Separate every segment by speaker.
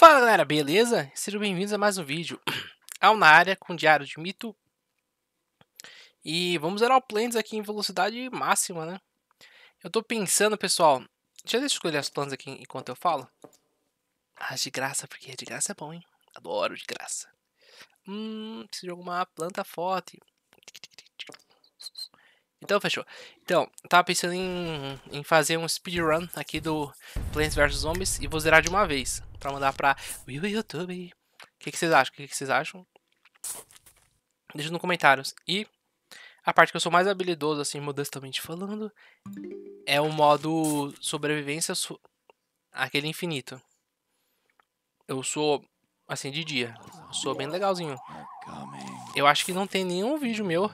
Speaker 1: Fala galera, beleza? Sejam bem-vindos a mais um vídeo ao Na Área com Diário de Mito E vamos zerar o Planes aqui em velocidade máxima, né? Eu tô pensando, pessoal, deixa eu escolher as plantas aqui enquanto eu falo Ah, de graça, porque de graça é bom, hein? Adoro de graça Hum, preciso de alguma planta forte então, fechou. Então, tava pensando em, em fazer um speedrun aqui do Plants vs Zombies e vou zerar de uma vez. Pra mandar pra o YouTube. O que, vocês acham? O que, vocês acham? Deixa nos comentários. E a parte que eu sou mais habilidoso, assim, modestamente falando, é o modo sobrevivência, so... aquele infinito. Eu sou, assim, de dia. Eu sou bem legalzinho. Eu acho que não tem nenhum vídeo meu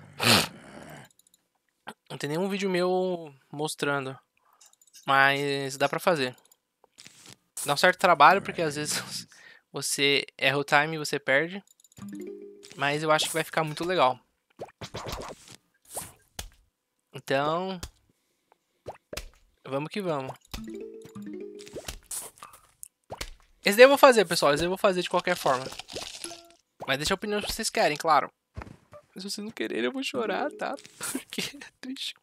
Speaker 1: não tem nenhum vídeo meu mostrando. Mas dá pra fazer. Dá um certo trabalho, porque às vezes você erra o time e você perde. Mas eu acho que vai ficar muito legal. Então... Vamos que vamos. Esse daí eu vou fazer, pessoal. Esse daí eu vou fazer de qualquer forma. Mas deixa a opinião que vocês querem, claro. Se vocês não quererem, eu vou chorar, tá? Porque é triste.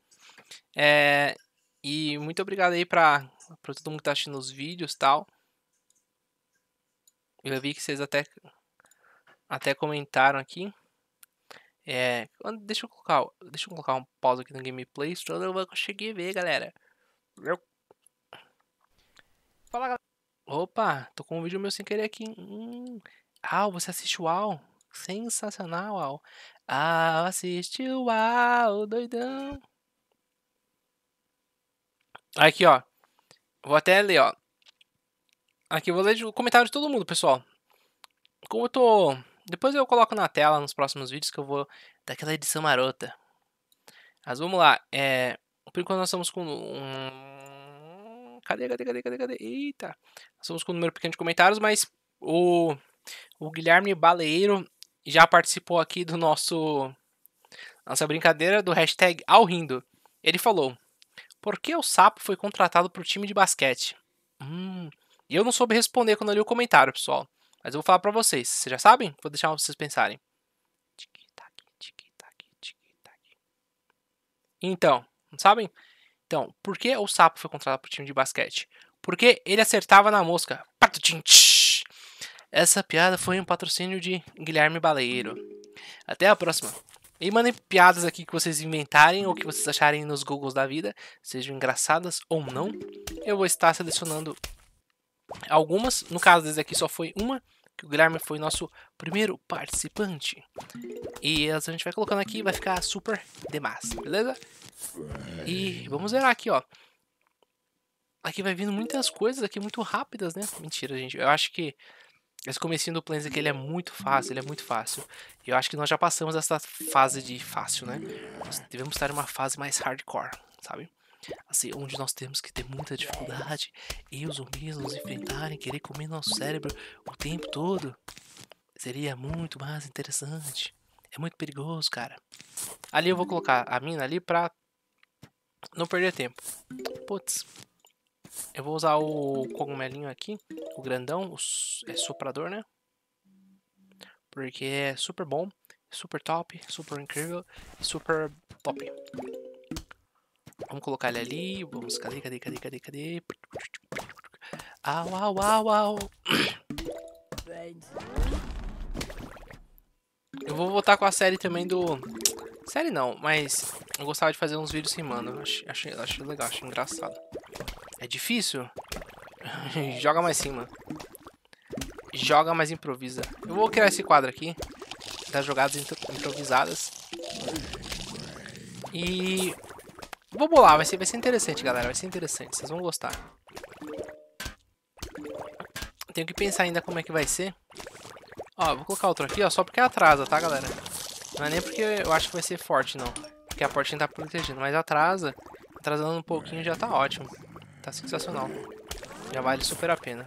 Speaker 1: É, e muito obrigado aí pra, pra todo mundo que tá assistindo os vídeos e tal. Eu vi que vocês até, até comentaram aqui. É, deixa, eu colocar, deixa eu colocar um pause aqui no gameplay, senão eu cheguei a ver, galera. Eu... Fala, galera. Opa, tô com um vídeo meu sem querer aqui. Hum. Au, você assiste o Au? Sensacional, Au. Ah, assiste o uau, doidão. Aqui, ó. Vou até ler, ó. Aqui, vou ler o comentário de todo mundo, pessoal. Como eu tô. Depois eu coloco na tela nos próximos vídeos que eu vou daquela edição marota. Mas vamos lá. É... Por enquanto nós estamos com. Um... Cadê, cadê, cadê, cadê, cadê? Eita! Nós estamos com um número pequeno de comentários, mas o, o Guilherme Baleiro já participou aqui do nosso nossa brincadeira do hashtag ao rindo. Ele falou: Por que o sapo foi contratado para o time de basquete? Hum, e eu não soube responder quando eu li o comentário, pessoal. Mas eu vou falar para vocês. Vocês já sabem? Vou deixar vocês pensarem. Então, não sabem? Então, por que o sapo foi contratado para o time de basquete? Porque ele acertava na mosca. Patutint! Essa piada foi um patrocínio de Guilherme Baleiro. Até a próxima. E mandem piadas aqui que vocês inventarem ou que vocês acharem nos Googles da vida, sejam engraçadas ou não. Eu vou estar selecionando algumas. No caso desse aqui só foi uma, que o Guilherme foi nosso primeiro participante. E as a gente vai colocando aqui, vai ficar super demais, beleza? E vamos zerar aqui, ó. Aqui vai vindo muitas coisas aqui muito rápidas, né? Mentira, gente. Eu acho que esse comecinho do Planes aqui, ele é muito fácil, ele é muito fácil. E eu acho que nós já passamos essa fase de fácil, né? Nós devemos estar em uma fase mais hardcore, sabe? Assim, onde nós temos que ter muita dificuldade e os zumbis nos enfrentarem, querer comer nosso cérebro o tempo todo. Seria muito mais interessante. É muito perigoso, cara. Ali eu vou colocar a mina ali pra não perder tempo. Putz, eu vou usar o cogumelinho aqui, o grandão, o é soprador, né? Porque é super bom, é super top, é super incrível e é super top. Vamos colocar ele ali, vamos, cadê, cadê, cadê, cadê, cadê? Au, au, au, au. Eu vou voltar com a série também do... Série não, mas eu gostava de fazer uns vídeos rimando, achei, achei, achei legal, achei engraçado. É difícil? Joga mais cima. Joga mais improvisa. Eu vou criar esse quadro aqui. Das jogadas improvisadas. E... Vou bolar, vai ser, vai ser interessante, galera. Vai ser interessante, vocês vão gostar. Tenho que pensar ainda como é que vai ser. Ó, vou colocar outro aqui, ó, só porque atrasa, tá, galera? Não é nem porque eu acho que vai ser forte, não. Porque a portinha tá protegendo, mas atrasa. Atrasando um pouquinho já tá ótimo. Tá sensacional. Já vale super a pena.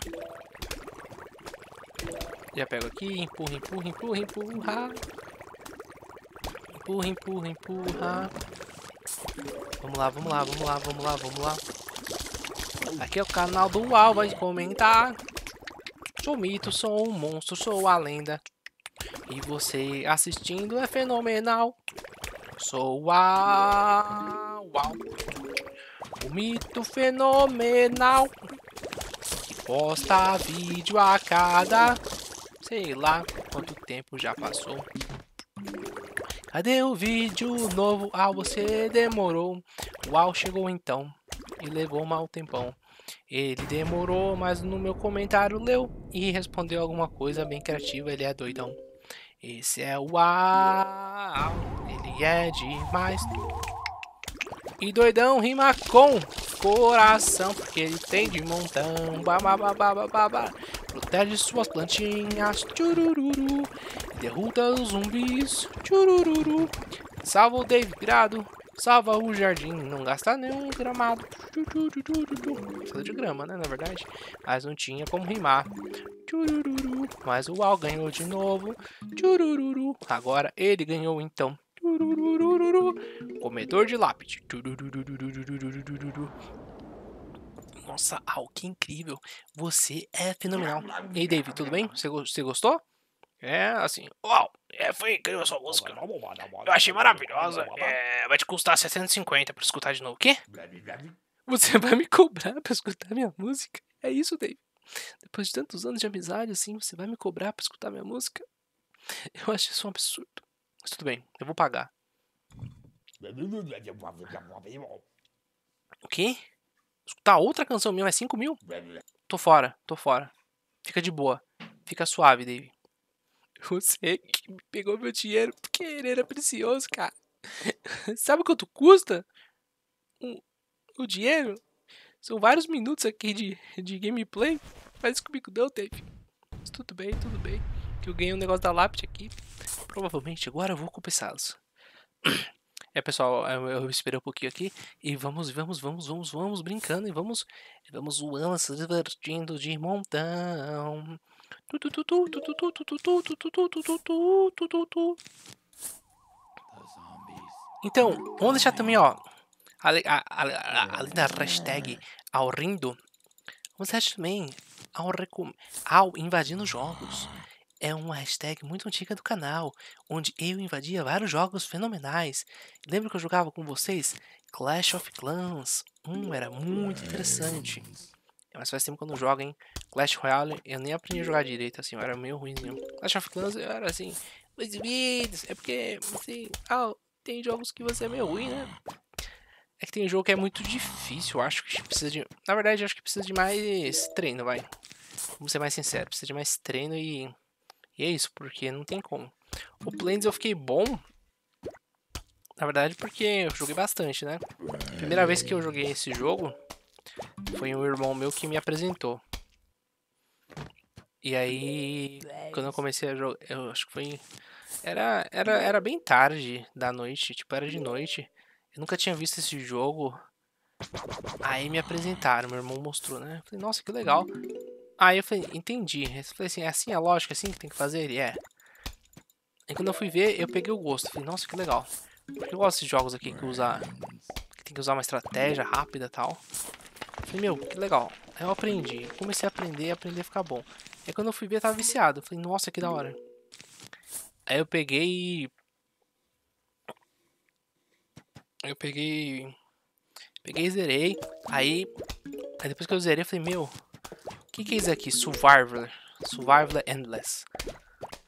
Speaker 1: Já pego aqui, empurra, empurra, empurra, empurra. Empurra, empurra, empurra. Vamos lá, vamos lá, vamos lá, vamos lá, vamos lá. Aqui é o canal do Uau, vai comentar. Sou mito, sou um monstro, sou a lenda. E você assistindo é fenomenal. Sou Uau, Uau mito fenomenal que posta vídeo a cada sei lá quanto tempo já passou. Cadê o vídeo novo? Ah, você demorou. Uau, chegou então e levou mal tempão. Ele demorou, mas no meu comentário leu e respondeu alguma coisa bem criativa. Ele é doidão. Esse é o Uau, ele é demais. E doidão rima com coração, porque ele tem de montão. Babababababá. Protege suas plantinhas. Tchurururu. Derruta os zumbis. Tchurururu. Salva o Dave Grado. Salva o jardim, não gasta nenhum gramado. Precisa de grama, né? Na verdade. Mas não tinha como rimar. Mas o Al ganhou de novo. Agora ele ganhou então. Comedor de lápide. Nossa, Al, ah, que incrível. Você é fenomenal. E aí, David, tudo bem? Você, você gostou? É, assim, uau, é, foi incrível sua música. Eu achei maravilhosa. É, vai te custar 750 pra escutar de novo. O quê? Você vai me cobrar pra escutar minha música? É isso, David. Depois de tantos anos de amizade, assim, você vai me cobrar pra escutar minha música? Eu acho isso um absurdo. Mas tudo bem, eu vou pagar. O quê? Escutar outra canção minha é 5 mil? Tô fora, tô fora. Fica de boa. Fica suave, Dave. Você que me pegou meu dinheiro porque ele era precioso, cara. Sabe quanto custa? O, o dinheiro? São vários minutos aqui de, de gameplay. Faz isso comigo não, Dave. Mas tudo bem, tudo bem. Que eu ganhei um negócio da lápide aqui. Provavelmente agora eu vou compensá-los. É pessoal, eu, esperei um pouquinho aqui e vamos, vamos, vamos, vamos, vamos brincando e vamos, vamos zoando, se divertindo de montão. Então, vamos deixar também, ó, além, além da hashtag ao rindo, vamos deixar também ao, ao invadindo jogos é uma hashtag muito antiga do canal, onde eu invadia vários jogos fenomenais. Lembro que eu jogava com vocês Clash of Clans? Um era muito interessante. É, mas faz tempo que eu não jogo, hein? Clash Royale, eu nem aprendi a jogar direito, assim, eu era meio ruimzinho. Clash of Clans, eu era assim, os vídeos, é porque, assim, ah, tem jogos que você é meio ruim, né? É que tem jogo que é muito difícil, acho que precisa de... Na verdade, acho que precisa de mais treino, vai. Vamos ser mais sincero, precisa de mais treino e e é isso, porque não tem como. O Planes eu fiquei bom, na verdade, porque eu joguei bastante, né? Primeira vez que eu joguei esse jogo foi um irmão meu que me apresentou. E aí, quando eu comecei a jogar, eu acho que foi era era era bem tarde da noite, tipo era de noite. Eu nunca tinha visto esse jogo. Aí me apresentaram, meu irmão mostrou, né? Eu falei, nossa, que legal. Aí eu falei, entendi. Eu falei assim, é assim a lógica, é assim que tem que fazer? E é. E quando eu fui ver, eu peguei o gosto. Falei, nossa, que legal. Porque eu gosto de jogos aqui que usa... Que tem que usar uma estratégia rápida e tal. Falei, meu, que legal. Aí eu aprendi. Comecei a aprender, aprender a ficar bom. Aí quando eu fui ver, eu tava viciado. Falei, nossa, que da hora. Aí eu peguei... Eu peguei... Peguei e zerei. Aí... Aí depois que eu zerei, eu falei, meu que, que é isso aqui? Survival. Survival Endless.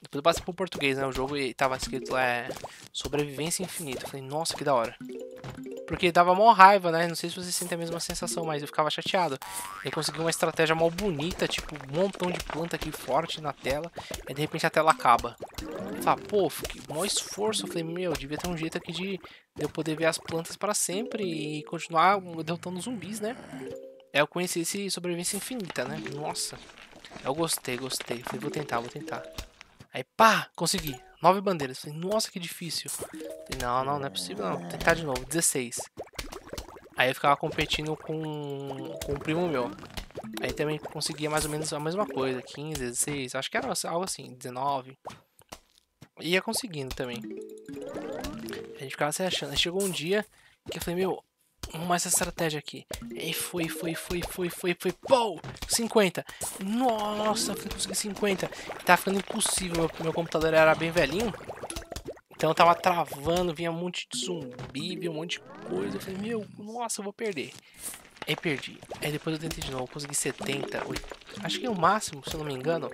Speaker 1: Depois eu passei pro português, né? O jogo e tava escrito lá é, Sobrevivência Infinita. Eu falei, nossa, que da hora. Porque dava mó raiva, né? Não sei se vocês sentem a mesma sensação, mas eu ficava chateado. E consegui uma estratégia mal bonita, tipo, um montão de planta aqui forte na tela. E de repente a tela acaba. Fala, pô, que mó esforço. Eu falei, meu, devia ter um jeito aqui de eu poder ver as plantas para sempre e continuar derrotando zumbis, né? É, eu conheci esse sobrevivência infinita, né? Nossa. Eu gostei, gostei. Falei, vou tentar, vou tentar. Aí, pá, consegui. Nove bandeiras. Falei, nossa, que difícil. Falei, não, não, não é possível, não. Vou tentar de novo. 16. Aí eu ficava competindo com, com um primo meu. Aí também conseguia mais ou menos a mesma coisa. 15, 16, acho que era algo assim, 19. Ia conseguindo também. A gente ficava se achando. Aí chegou um dia que eu falei, meu, Vamos essa estratégia aqui. E foi, foi, foi, foi, foi, foi. Pou! 50. Nossa, fui conseguir 50. Tá ficando impossível. Meu, computador era bem velhinho. Então tava travando, vinha um monte de zumbi, vinha um monte de coisa. Eu falei, meu, nossa, eu vou perder. Aí perdi. Aí depois eu tentei de novo, consegui 70, Acho que é o máximo, se eu não me engano.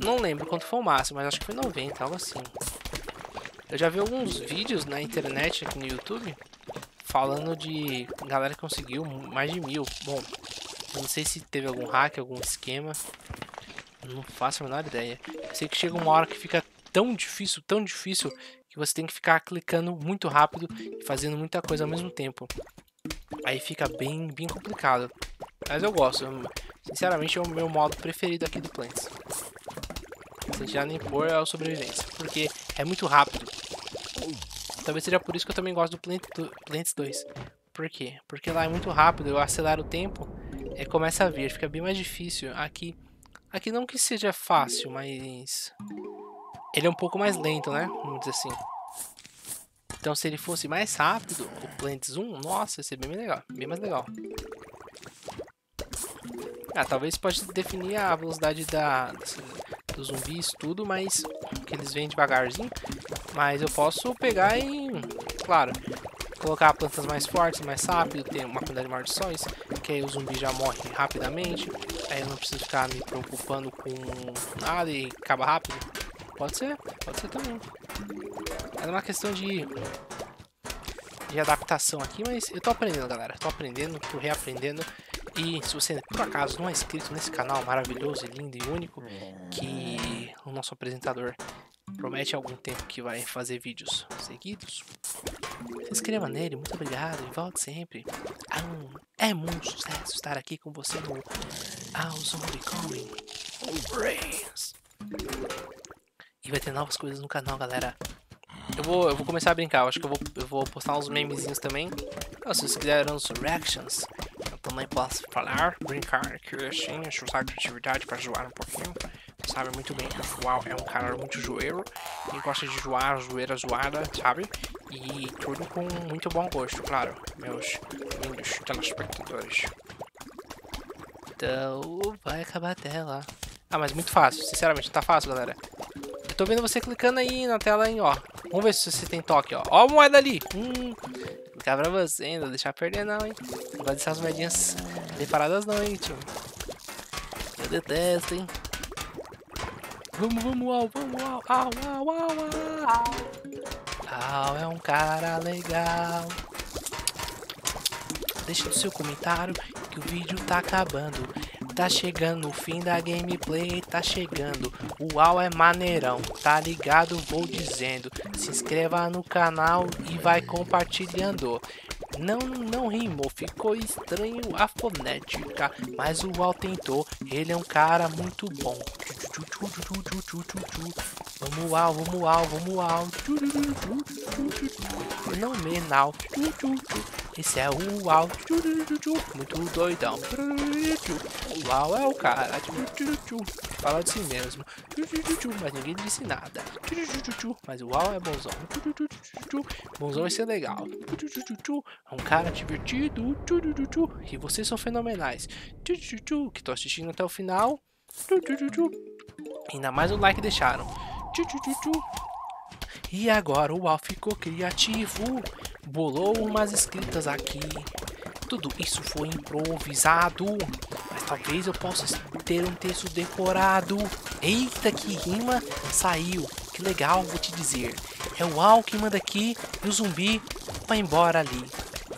Speaker 1: Não lembro quanto foi o máximo, mas acho que foi 90, algo assim. Eu já vi alguns vídeos na internet, aqui no YouTube, falando de galera que conseguiu mais de mil. Bom, não sei se teve algum hack, algum esquema. Não faço a menor ideia. sei que chega uma hora que fica tão difícil, tão difícil, que você tem que ficar clicando muito rápido e fazendo muita coisa ao mesmo tempo. Aí fica bem, bem complicado. Mas eu gosto. Sinceramente é o meu modo preferido aqui do Plants. Se já nem pôr é a sobrevivência. Porque é muito rápido. Talvez seja por isso que eu também gosto do Plant, Plants 2. Por quê? Porque lá é muito rápido, eu acelero o tempo, é, começa a vir, fica bem mais difícil. Aqui, aqui não que seja fácil, mas ele é um pouco mais lento, né? Vamos dizer assim. Então se ele fosse mais rápido, o Plants 1, nossa, ia ser bem, legal, bem mais legal. Ah, talvez pode definir a velocidade da, dos zumbis tudo, mas que eles vêm devagarzinho. Mas eu posso pegar e, claro, colocar plantas mais fortes, mais rápido, ter uma quantidade maior de sóis, que aí o zumbi já morre rapidamente, aí eu não preciso ficar me preocupando com nada e acaba rápido. Pode ser, pode ser também. É uma questão de, de adaptação aqui, mas eu tô aprendendo, galera. Tô aprendendo, tô reaprendendo. E se você, por acaso, não é inscrito nesse canal maravilhoso, lindo e único, que o nosso apresentador Promete algum tempo que vai fazer vídeos seguidos. Se inscreva nele, muito obrigado e volte sempre. Um, ah, é muito sucesso estar aqui com você no aos of coming Brains. E vai ter novas coisas no canal, galera. Eu vou, eu vou começar a brincar, eu acho que eu vou, eu vou postar uns memezinhos também. Então, se vocês quiserem uns reactions, eu também posso falar, brincar aqui assim, chutar a criatividade para zoar um pouquinho sabe muito bem que o Fual é um cara muito joeiro ele gosta de joar, joeira zoada, sabe? E tudo com muito bom gosto, claro, meus lindos telespectadores. Então, vai acabar a tela. Ah, mas muito fácil, sinceramente, tá fácil, galera. Eu tô vendo você clicando aí na tela, hein, ó. Vamos ver se você tem toque, ó. Ó a moeda ali! Hum, clicar pra você, hein, não vou deixar perder não, hein. Não vai deixar as moedinhas separadas não, hein, tio. Eu detesto, hein. Vamos, vamos, au, vamos, au, au, au, au, au. Au é um cara legal. Deixa o seu comentário que o vídeo tá acabando. Tá chegando o fim da gameplay, tá chegando. O UAU é maneirão, tá ligado? Vou dizendo. Se inscreva no canal e vai compartilhando. Não, não rimou, ficou estranho a fonética, mas o Al tentou, ele é um cara muito bom. Vamos ao, vamos ao, vamos ao. Menal isso é o uau. Muito doidão. Uau é o cara. Fala de si mesmo. Mas ninguém disse nada. Mas o uau é bonzão. Bonzão esse é legal. É um cara divertido. E vocês são fenomenais. Que tô assistindo até o final. Ainda mais o like deixaram. E agora o uau ficou criativo bolou umas escritas aqui. Tudo isso foi improvisado, mas talvez eu possa ter um texto decorado. Eita, que rima saiu! Que legal, vou te dizer. É o Al que manda aqui e o zumbi vai embora ali.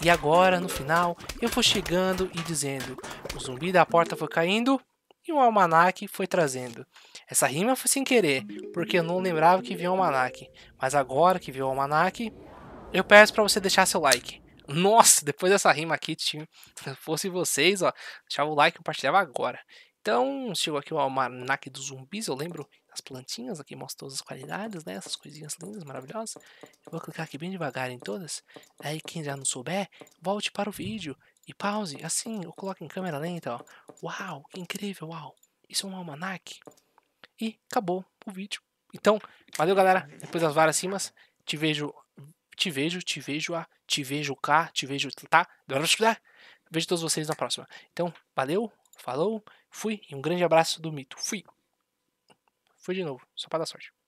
Speaker 1: E agora, no final, eu vou chegando e dizendo: o zumbi da porta foi caindo e o almanac foi trazendo. Essa rima foi sem querer, porque eu não lembrava que viu o almanac. Mas agora que viu o almanac, eu peço para você deixar seu like. Nossa, depois dessa rima aqui, time, se fosse vocês, ó, deixava o like e compartilhava agora. Então, chegou aqui o almanac dos zumbis, eu lembro as plantinhas, aqui mostra todas as qualidades, né, essas coisinhas lindas, maravilhosas. Eu vou clicar aqui bem devagar em todas, aí quem já não souber, volte para o vídeo e pause, assim, eu coloco em câmera lenta, ó. Uau, que incrível, uau, isso é um almanac. E acabou o vídeo. Então, valeu galera, depois das várias rimas, te vejo te vejo, te vejo a, te vejo cá, te vejo tá. Vejo todos vocês na próxima. Então, valeu, falou, fui e um grande abraço do Mito. Fui. Fui de novo, só para dar sorte.